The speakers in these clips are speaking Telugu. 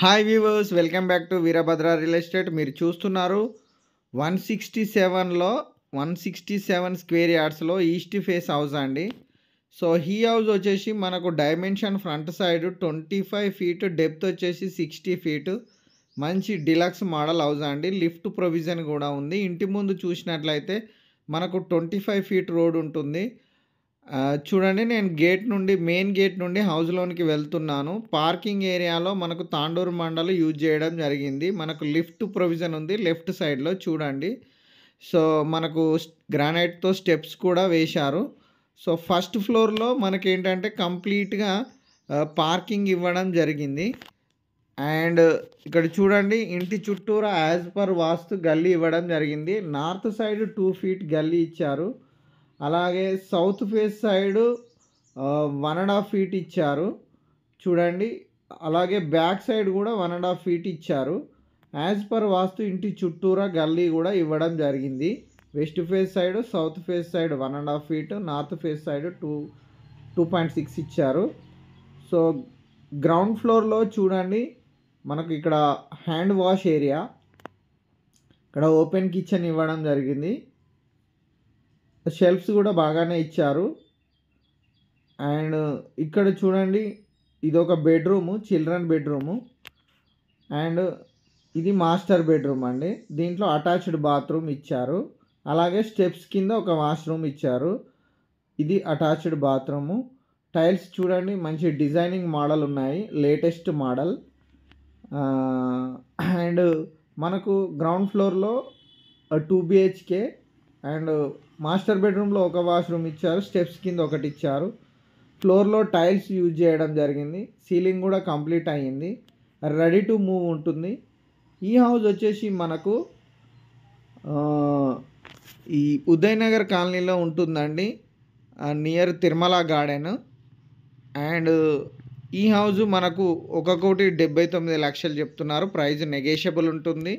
hi viewers welcome back to Veerabhadra real estate మీరు చూస్తున్నారు వన్ సిక్స్టీ సెవెన్లో వన్ సిక్స్టీ సెవెన్ స్క్వేర్ యార్డ్స్లో ఈస్ట్ ఫేస్ హౌస్ అండి సో హీ హౌస్ వచ్చేసి మనకు dimension front side twenty five feet depth వచ్చేసి సిక్స్టీ ఫీట్ మంచి డిలక్స్ మోడల్ హౌస్ అండి లిఫ్ట్ ప్రొవిజన్ కూడా ఉంది ఇంటి ముందు చూసినట్లయితే మనకు ట్వంటీ ఫైవ్ ఫీట్ రోడ్ ఉంటుంది చూడండి నేను గేట్ నుండి మెయిన్ గేట్ నుండి హౌస్లోనికి వెళ్తున్నాను పార్కింగ్ ఏరియాలో మనకు తాండూరు మండలు యూజ్ చేయడం జరిగింది మనకు లిఫ్ట్ ప్రొవిజన్ ఉంది లెఫ్ట్ సైడ్లో చూడండి సో మనకు గ్రానైట్తో స్టెప్స్ కూడా వేశారు సో ఫస్ట్ ఫ్లోర్లో మనకి ఏంటంటే కంప్లీట్గా పార్కింగ్ ఇవ్వడం జరిగింది అండ్ ఇక్కడ చూడండి ఇంటి చుట్టూరా యాజ్ పర్ వాస్తు గల్లీ ఇవ్వడం జరిగింది నార్త్ సైడ్ టూ ఫీట్ గల్లీ ఇచ్చారు అలాగే south face side one and half feet ఇచ్చారు చూడండి అలాగే బ్యాక్ సైడ్ కూడా వన్ అండ్ హాఫ్ ఫీట్ ఇచ్చారు యాజ్ పర్ వాస్తు ఇంటి చుట్టూరా గల్లీ కూడా ఇవ్వడం జరిగింది west face side south face side one and half feet north face side two two point six ఇచ్చారు సో గ్రౌండ్ ఫ్లోర్లో చూడండి మనకు ఇక్కడ హ్యాండ్ వాష్ ఏరియా ఇక్కడ ఓపెన్ కిచెన్ ఇవ్వడం జరిగింది షెల్ఫ్స్ కూడా బాగానే ఇచ్చారు అండ్ ఇక్కడ చూడండి ఇది ఒక బెడ్రూము చిల్డ్రన్ బెడ్రూము అండ్ ఇది మాస్టర్ బెడ్రూమ్ అండి దీంట్లో అటాచ్డ్ బాత్రూమ్ ఇచ్చారు అలాగే స్టెప్స్ కింద ఒక వాష్రూమ్ ఇచ్చారు ఇది అటాచ్డ్ బాత్రూము టైల్స్ చూడండి మంచి డిజైనింగ్ మోడల్ ఉన్నాయి లేటెస్ట్ మోడల్ అండ్ మనకు గ్రౌండ్ ఫ్లోర్లో టూ బిహెచ్కే అండ్ మాస్టర్ బెడ్రూమ్లో ఒక వాష్రూమ్ ఇచ్చారు స్టెప్స్ కింద ఒకటి ఇచ్చారు ఫ్లోర్లో టైల్స్ యూజ్ చేయడం జరిగింది సీలింగ్ కూడా కంప్లీట్ అయ్యింది రెడీ టు మూవ్ ఉంటుంది ఈ హౌస్ వచ్చేసి మనకు ఈ ఉదయనగర్ కాలనీలో ఉంటుందండి నియర్ తిరుమల గార్డెన్ అండ్ ఈ హౌజ్ మనకు ఒక కోటి డెబ్బై తొమ్మిది లక్షలు చెప్తున్నారు ప్రైజ్ నెగేషియబుల్ ఉంటుంది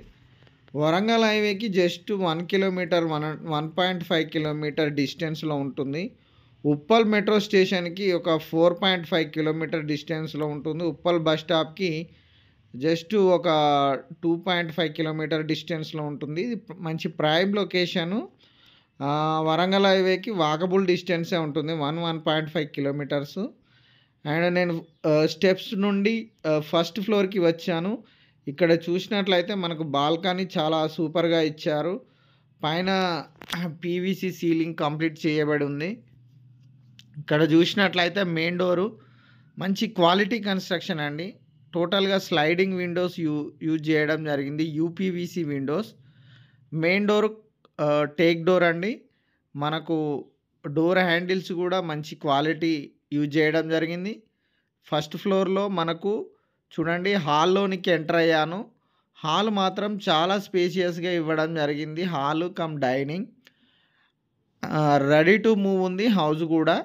వరంగల్ హైవేకి just one kilometre one one point five kilometre డిస్టెన్స్లో ఉంటుంది ఉప్పల్ మెట్రో స్టేషన్కి ఒక ఫోర్ పాయింట్ ఫైవ్ కిలోమీటర్ డిస్టెన్స్లో ఉంటుంది ఉప్పల్ బస్ స్టాప్కి జస్ట్ ఒక టూ పాయింట్ ఫైవ్ కిలోమీటర్ డిస్టెన్స్లో ఉంటుంది ఇది మంచి ప్రైమ్ లొకేషను వరంగల్ హైవేకి వాకబుల్ డిస్టెన్సే ఉంటుంది one one point five kilometres and నేను స్టెప్స్ నుండి ఫస్ట్ ఫ్లోర్కి వచ్చాను ఇక్కడ చూసినట్లయితే మనకు బాల్కనీ చాలా సూపర్గా ఇచ్చారు పైన పీవీసీ సీలింగ్ కంప్లీట్ చేయబడి ఉంది ఇక్కడ చూసినట్లయితే మెయిన్ డోరు మంచి క్వాలిటీ కన్స్ట్రక్షన్ అండి టోటల్గా స్లైడింగ్ విండోస్ యూ యూజ్ చేయడం జరిగింది UPVC windows main door teak door అండి మనకు డోర్ హ్యాండిల్స్ కూడా మంచి క్వాలిటీ యూజ్ చేయడం జరిగింది ఫస్ట్ ఫ్లోర్లో మనకు చూడండి హాల్లోనికి ఎంటర్ అయ్యాను హాల్ మాత్రం చాలా స్పేషియస్గా ఇవ్వడం జరిగింది hall come dining ready to move ఉంది హౌస్ కూడా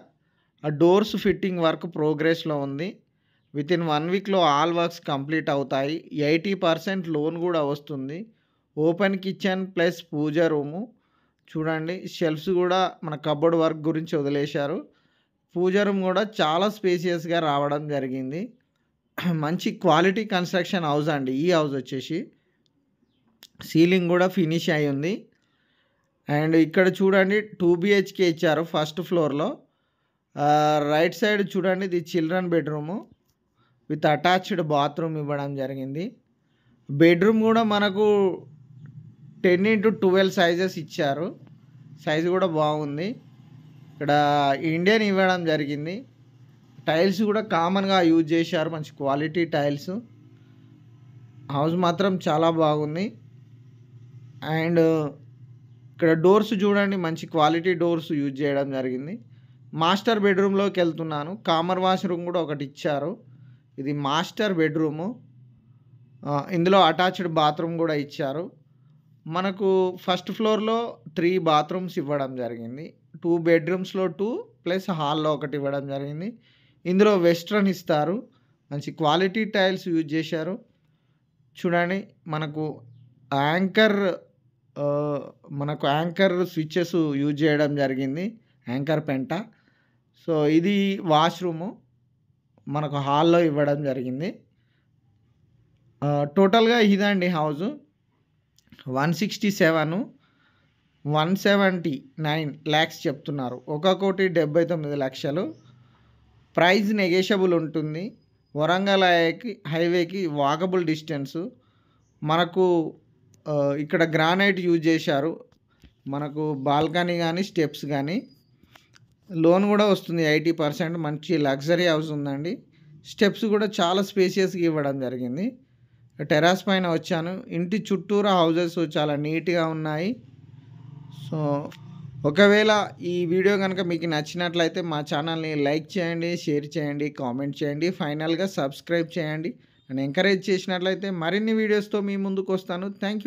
డోర్స్ ఫిట్టింగ్ వర్క్ ప్రోగ్రెస్లో ఉంది విత్ ఇన్ వన్ వీక్లో ఆల్ వర్క్స్ కంప్లీట్ అవుతాయి ఎయిటీ పర్సెంట్ లోన్ కూడా వస్తుంది open kitchen plus puja room చూడండి షెల్ఫ్స్ కూడా మన కబోర్డ్ వర్క్ గురించి వదిలేశారు పూజ రూమ్ కూడా చాలా స్పేసియస్గా రావడం జరిగింది మంచి క్వాలిటీ కన్స్ట్రక్షన్ హౌస్ అండి ఈ హౌస్ వచ్చేసి సీలింగ్ కూడా ఫినిష్ అయి ఉంది అండ్ ఇక్కడ చూడండి టూ బిహెచ్కే ఇచ్చారు ఫస్ట్ ఫ్లోర్లో రైట్ సైడ్ చూడండి ఇది children bedroom with attached bathroom ఇవ్వడం జరిగింది బెడ్రూమ్ కూడా మనకు టెన్ ఇంటూ ట్వెల్వ్ సైజెస్ ఇచ్చారు సైజు కూడా బాగుంది ఇక్కడ ఇండియన్ ఇవ్వడం జరిగింది టైల్స్ కూడా కామన్గా యూజ్ చేశారు మంచి క్వాలిటీ టైల్స్ హౌస్ మాత్రం చాలా బాగుంది అండ్ ఇక్కడ డోర్స్ చూడండి మంచి క్వాలిటీ డోర్స్ యూజ్ చేయడం జరిగింది మాస్టర్ బెడ్రూమ్లోకి వెళ్తున్నాను కామర్ వాష్రూమ్ కూడా ఒకటి ఇచ్చారు ఇది మాస్టర్ బెడ్రూము ఇందులో అటాచ్డ్ బాత్రూమ్ కూడా ఇచ్చారు మనకు ఫస్ట్ ఫ్లోర్లో త్రీ బాత్రూమ్స్ ఇవ్వడం జరిగింది టూ బెడ్రూమ్స్లో టూ ప్లస్ హాల్లో ఒకటి ఇవ్వడం జరిగింది ఇందులో వెస్ట్రన్ ఇస్తారు మంచి క్వాలిటీ టైల్స్ యూజ్ చేశారు చూడండి మనకు యాంకర్ మనకు యాంకర్ స్విచ్చెస్ యూజ్ చేయడం జరిగింది యాంకర్ పెంట సో ఇది వాష్రూము మనకు హాల్లో ఇవ్వడం జరిగింది టోటల్గా ఇదండి house one sixty seven one seventy nine lakhs చెప్తున్నారు ఒక కోటి డెబ్బై తొమ్మిది లక్షలు ప్రైజ్ నెగేషబుల్ ఉంటుంది వరంగల్ హైవేకి వాకబుల్ డిస్టెన్సు మనకు ఇక్కడ గ్రానైట్ యూజ్ చేశారు మనకు బాల్కనీ కానీ స్టెప్స్ కానీ లోన్ కూడా వస్తుంది ఎయిటీ పర్సెంట్ మంచి లగ్జరీ హౌస్ ఉందండి స్టెప్స్ కూడా చాలా స్పేసియస్గా ఇవ్వడం జరిగింది టెరాస్ పైన వచ్చాను ఇంటి చుట్టూరా హౌజెస్ చాలా నీట్గా ఉన్నాయి సో ఒకవేళ ఈ వీడియో కనుక మీకు నచ్చినట్లయితే మా ఛానల్ని లైక్ చేయండి షేర్ చేయండి కామెంట్ చేయండి ఫైనల్గా సబ్స్క్రైబ్ చేయండి నన్ను ఎంకరేజ్ చేసినట్లయితే మరిన్ని వీడియోస్తో మీ ముందుకు వస్తాను థ్యాంక్